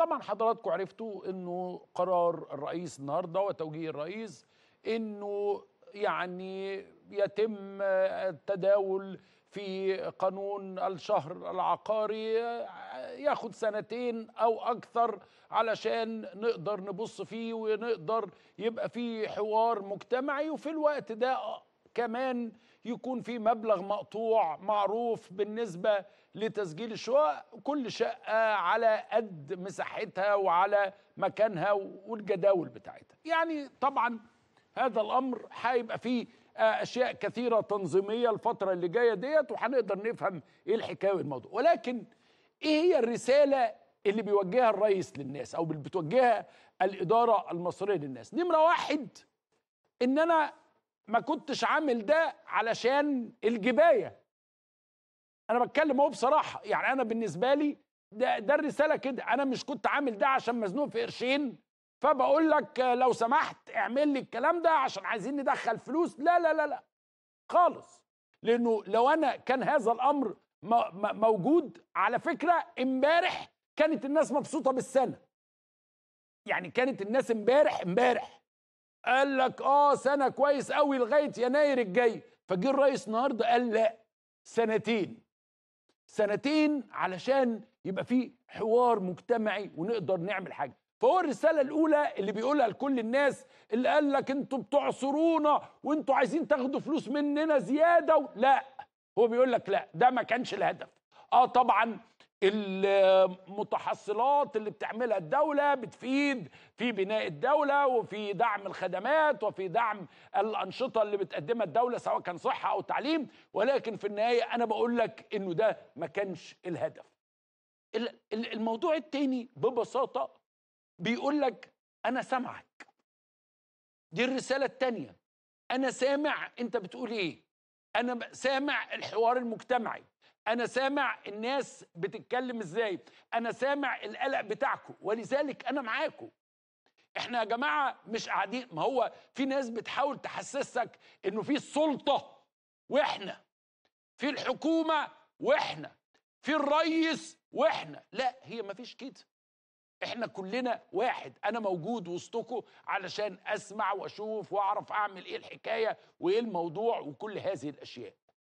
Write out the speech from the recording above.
طبعا حضراتكم عرفتوا انه قرار الرئيس النهارده وتوجيه الرئيس انه يعني يتم التداول في قانون الشهر العقاري ياخد سنتين او اكثر علشان نقدر نبص فيه ونقدر يبقى فيه حوار مجتمعي وفي الوقت ده كمان يكون في مبلغ مقطوع معروف بالنسبة لتسجيل الشقق كل شقة على قد مساحتها وعلى مكانها والجداول بتاعتها يعني طبعا هذا الأمر هيبقى فيه آه، أشياء كثيرة تنظيمية الفترة اللي جاية ديت وهنقدر نفهم إيه الحكاية والموضوع ولكن إيه هي الرسالة اللي بيوجهها الرئيس للناس أو بتوجهها الإدارة المصرية للناس نمرة واحد إن أنا ما كنتش عامل ده علشان الجبايه انا بتكلم اهو بصراحه يعني انا بالنسبه لي ده, ده الرساله كده انا مش كنت عامل ده عشان مزنوق في قرشين فبقول لك لو سمحت اعمل لي الكلام ده عشان عايزين ندخل فلوس لا لا لا لا خالص لانه لو انا كان هذا الامر موجود على فكره امبارح كانت الناس مبسوطه بالسنه يعني كانت الناس امبارح امبارح قال لك اه سنه كويس قوي لغايه يناير الجاي فجه الرئيس النهارده قال لا سنتين سنتين علشان يبقى في حوار مجتمعي ونقدر نعمل حاجه فهو الرساله الاولى اللي بيقولها لكل الناس اللي قال لك انتوا بتعصرونا وانتوا عايزين تاخدوا فلوس مننا زياده و... لا هو بيقول لك لا ده ما كانش الهدف اه طبعا المتحصلات اللي بتعملها الدولة بتفيد في بناء الدولة وفي دعم الخدمات وفي دعم الأنشطة اللي بتقدمها الدولة سواء كان صحة أو تعليم ولكن في النهاية أنا بقول لك إنه ده ما كانش الهدف الموضوع التاني ببساطة بيقول لك أنا سامعك دي الرسالة التانية أنا سامع أنت بتقول إيه أنا سامع الحوار المجتمعي انا سامع الناس بتتكلم ازاي انا سامع القلق بتاعكم ولذلك انا معاكم احنا يا جماعه مش قاعدين ما هو في ناس بتحاول تحسسك انه في السلطه واحنا في الحكومه واحنا في الريس واحنا لا هي ما فيش كده احنا كلنا واحد انا موجود وسطكم علشان اسمع واشوف واعرف اعمل ايه الحكايه وايه الموضوع وكل هذه الاشياء